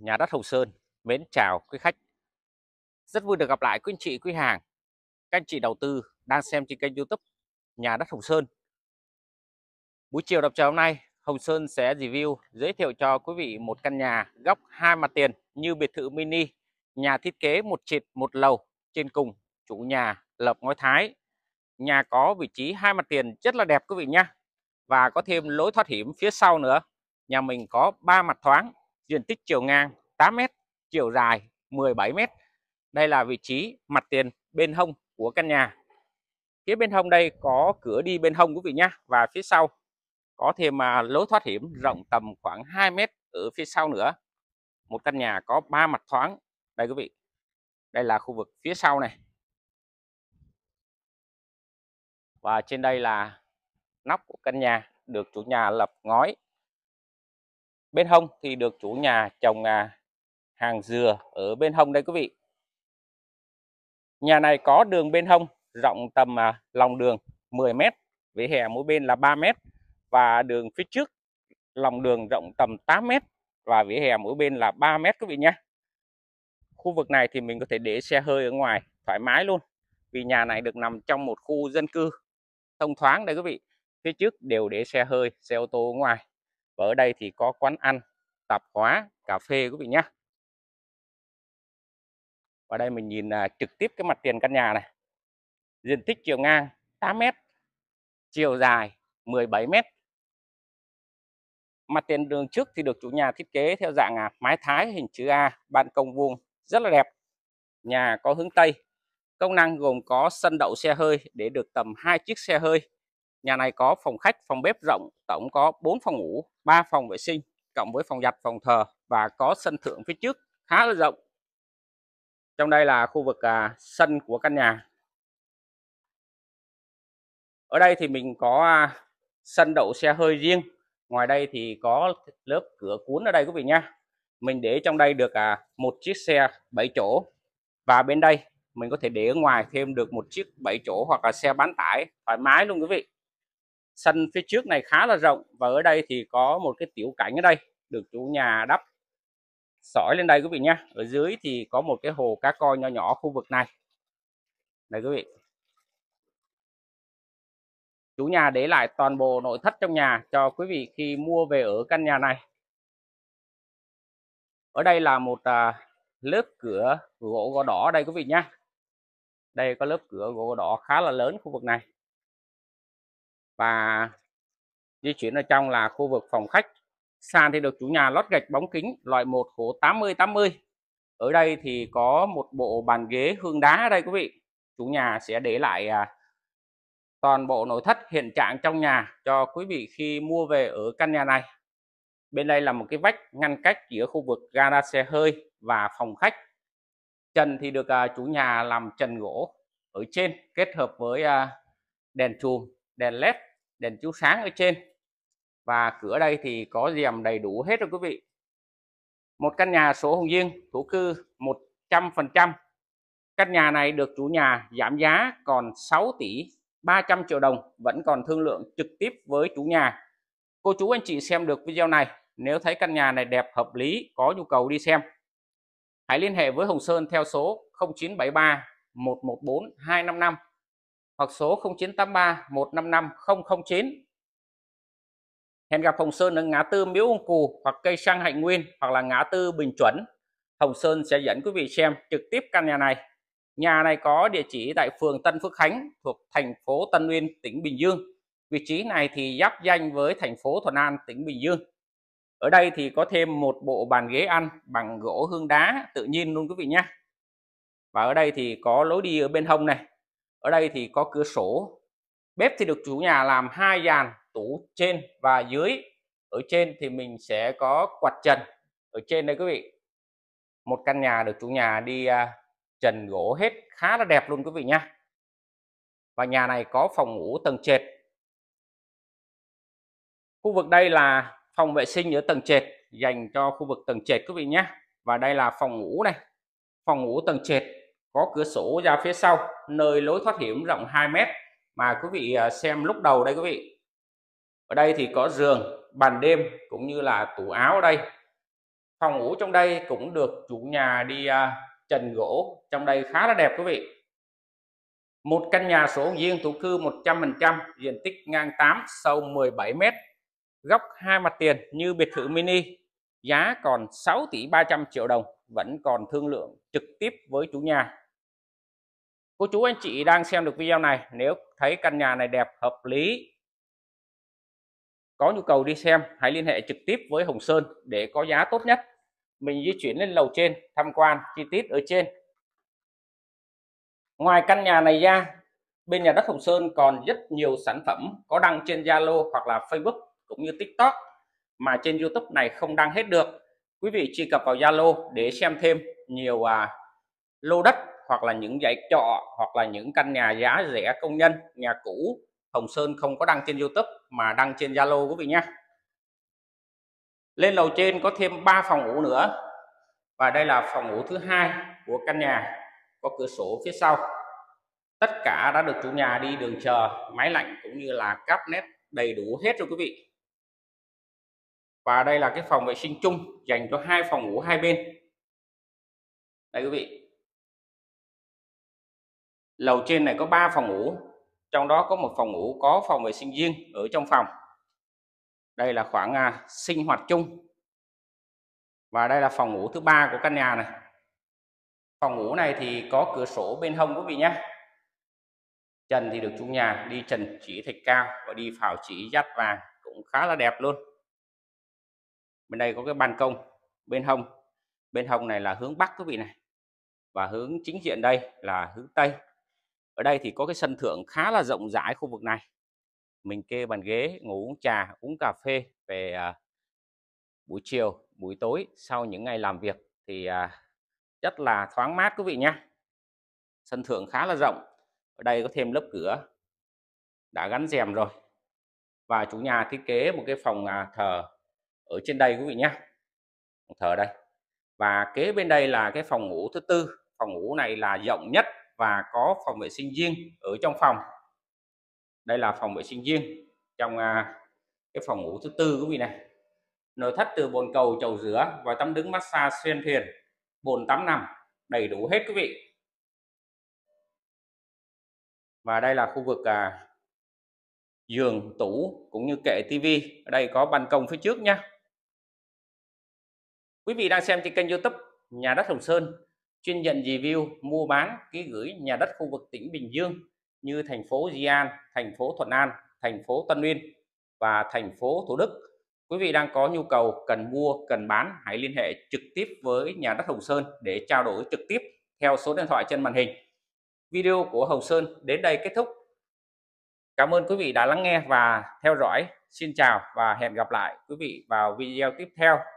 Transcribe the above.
nhà đất Hồng Sơn mến chào quý khách. Rất vui được gặp lại quý anh chị quý hàng, các anh chị đầu tư đang xem trên kênh YouTube nhà đất Hồng Sơn. Buổi chiều đọc chiều hôm nay, Hồng Sơn sẽ review giới thiệu cho quý vị một căn nhà góc hai mặt tiền như biệt thự mini, nhà thiết kế một trệt một lầu trên cùng chủ nhà lợp ngói thái. Nhà có vị trí hai mặt tiền rất là đẹp quý vị nhé và có thêm lối thoát hiểm phía sau nữa. Nhà mình có ba mặt thoáng diện tích chiều ngang 8m, chiều dài 17m. Đây là vị trí mặt tiền bên hông của căn nhà. Phía bên hông đây có cửa đi bên hông quý vị nhá và phía sau có thêm à, lối thoát hiểm rộng tầm khoảng 2m ở phía sau nữa. Một căn nhà có 3 mặt thoáng. Đây quý vị. Đây là khu vực phía sau này. Và trên đây là nóc của căn nhà được chủ nhà lập ngói Bên hông thì được chủ nhà trồng à, hàng dừa ở bên hông đây quý vị. Nhà này có đường bên hông rộng tầm à, lòng đường 10 m, vỉa hè mỗi bên là 3 m và đường phía trước lòng đường rộng tầm 8 m và vỉa hè mỗi bên là 3 m quý vị nhé. Khu vực này thì mình có thể để xe hơi ở ngoài thoải mái luôn vì nhà này được nằm trong một khu dân cư thông thoáng đây quý vị. Phía trước đều để xe hơi, xe ô tô ở ngoài và ở đây thì có quán ăn tạp hóa cà phê quý vị nhé và đây mình nhìn à, trực tiếp cái mặt tiền căn nhà này diện tích chiều ngang 8m chiều dài 17m mặt tiền đường trước thì được chủ nhà thiết kế theo dạng à, mái thái hình chữ A ban công vuông rất là đẹp nhà có hướng Tây công năng gồm có sân đậu xe hơi để được tầm hai chiếc xe hơi Nhà này có phòng khách, phòng bếp rộng, tổng có 4 phòng ngủ, 3 phòng vệ sinh, cộng với phòng giặt, phòng thờ và có sân thượng phía trước khá là rộng. Trong đây là khu vực à, sân của căn nhà. Ở đây thì mình có à, sân đậu xe hơi riêng. Ngoài đây thì có lớp cửa cuốn ở đây quý vị nha. Mình để trong đây được à, một chiếc xe 7 chỗ và bên đây mình có thể để ở ngoài thêm được một chiếc 7 chỗ hoặc là xe bán tải thoải mái luôn quý vị sân phía trước này khá là rộng và ở đây thì có một cái tiểu cảnh ở đây được chủ nhà đắp sỏi lên đây quý vị nhé ở dưới thì có một cái hồ cá coi nhỏ nhỏ khu vực này đây quý vị chủ nhà để lại toàn bộ nội thất trong nhà cho quý vị khi mua về ở căn nhà này ở đây là một à, lớp cửa gỗ gò đỏ đây quý vị nhé đây có lớp cửa gỗ đỏ khá là lớn khu vực này và di chuyển ở trong là khu vực phòng khách sàn thì được chủ nhà lót gạch bóng kính loại 1 khổ 80 80 ở đây thì có một bộ bàn ghế hương đá ở đây quý vị chủ nhà sẽ để lại à, toàn bộ nội thất hiện trạng trong nhà cho quý vị khi mua về ở căn nhà này bên đây là một cái vách ngăn cách giữa khu vực gara xe hơi và phòng khách trần thì được à, chủ nhà làm trần gỗ ở trên kết hợp với à, đèn chùm đèn led đèn chiếu sáng ở trên và cửa đây thì có rèm đầy đủ hết rồi quý vị một căn nhà số Hồng Diên thổ cư 100% căn nhà này được chủ nhà giảm giá còn 6 tỷ 300 triệu đồng vẫn còn thương lượng trực tiếp với chủ nhà cô chú anh chị xem được video này nếu thấy căn nhà này đẹp hợp lý có nhu cầu đi xem hãy liên hệ với Hồng Sơn theo số 0973 114 255 hoặc số 0983 155 009. Hẹn gặp Hồng Sơn ở ngã tư Miếu ung Cù hoặc cây xăng Hạnh Nguyên hoặc là ngã tư Bình Chuẩn. Hồng Sơn sẽ dẫn quý vị xem trực tiếp căn nhà này. Nhà này có địa chỉ tại phường Tân Phước Khánh thuộc thành phố Tân Uyên, tỉnh Bình Dương. Vị trí này thì giáp danh với thành phố Thuận An, tỉnh Bình Dương. Ở đây thì có thêm một bộ bàn ghế ăn bằng gỗ hương đá tự nhiên luôn quý vị nhé. Và ở đây thì có lối đi ở bên hông này, ở đây thì có cửa sổ bếp thì được chủ nhà làm hai dàn tủ trên và dưới ở trên thì mình sẽ có quạt trần ở trên đây quý vị một căn nhà được chủ nhà đi à, trần gỗ hết khá là đẹp luôn quý vị nhé và nhà này có phòng ngủ tầng trệt khu vực đây là phòng vệ sinh ở tầng trệt dành cho khu vực tầng trệt quý vị nhé và đây là phòng ngủ này phòng ngủ tầng trệt có cửa sổ ra phía sau nơi lối thoát hiểm rộng 2 mét mà quý vị à, xem lúc đầu đây quý vị ở đây thì có giường bàn đêm cũng như là tủ áo ở đây phòng ngủ trong đây cũng được chủ nhà đi à, trần gỗ trong đây khá là đẹp quý vị một căn nhà sổ riêng thổ cư 100% diện tích ngang 8 sâu 17 mét góc hai mặt tiền như biệt thự mini giá còn 6 tỷ 300 triệu đồng vẫn còn thương lượng trực tiếp với chủ nhà cô chú anh chị đang xem được video này nếu thấy căn nhà này đẹp hợp lý có nhu cầu đi xem hãy liên hệ trực tiếp với Hồng Sơn để có giá tốt nhất mình di chuyển lên lầu trên tham quan chi tiết ở trên ngoài căn nhà này ra bên nhà đất Hồng Sơn còn rất nhiều sản phẩm có đăng trên Zalo hoặc là Facebook cũng như TikTok mà trên YouTube này không đăng hết được quý vị truy cập vào Zalo để xem thêm nhiều à, lô đất hoặc là những dãy trọ hoặc là những căn nhà giá rẻ công nhân nhà cũ Hồng Sơn không có đăng trên YouTube mà đăng trên Zalo quý vị nhé lên lầu trên có thêm 3 phòng ngủ nữa và đây là phòng ngủ thứ hai của căn nhà có cửa sổ phía sau tất cả đã được chủ nhà đi đường chờ máy lạnh cũng như là cáp nét đầy đủ hết rồi quý vị và đây là cái phòng vệ sinh chung dành cho hai phòng ngủ hai bên đây quý vị lầu trên này có 3 phòng ngủ trong đó có một phòng ngủ có phòng vệ sinh riêng ở trong phòng đây là khoảng à, sinh hoạt chung và đây là phòng ngủ thứ ba của căn nhà này phòng ngủ này thì có cửa sổ bên hông quý vị nhé trần thì được chủ nhà đi trần chỉ thạch cao và đi phào chỉ dát vàng cũng khá là đẹp luôn bên đây có cái ban công bên hông bên hông này là hướng bắc quý vị này và hướng chính diện đây là hướng tây ở đây thì có cái sân thượng khá là rộng rãi khu vực này mình kê bàn ghế ngủ uống trà uống cà phê về à, buổi chiều buổi tối sau những ngày làm việc thì à, rất là thoáng mát quý vị nhé sân thượng khá là rộng ở đây có thêm lớp cửa đã gắn rèm rồi và chủ nhà thiết kế một cái phòng à, thờ ở trên đây quý vị nhé thờ đây và kế bên đây là cái phòng ngủ thứ tư phòng ngủ này là rộng nhất và có phòng vệ sinh riêng ở trong phòng đây là phòng vệ sinh riêng trong à, cái phòng ngủ thứ tư quý vị này nội thất từ bồn cầu chầu rửa và tắm đứng massage xuyên thuyền bồn tắm nằm đầy đủ hết quý vị và đây là khu vực à, giường tủ cũng như kệ tivi ở đây có ban công phía trước nha quý vị đang xem trên kênh youtube nhà đất hồng sơn chuyên nhận review mua bán ký gửi nhà đất khu vực tỉnh Bình Dương như thành phố Di An, thành phố Thuận An, thành phố Tân Uyên và thành phố Thủ Đức. Quý vị đang có nhu cầu cần mua, cần bán hãy liên hệ trực tiếp với nhà đất Hồng Sơn để trao đổi trực tiếp theo số điện thoại trên màn hình. Video của Hồng Sơn đến đây kết thúc. Cảm ơn quý vị đã lắng nghe và theo dõi. Xin chào và hẹn gặp lại quý vị vào video tiếp theo.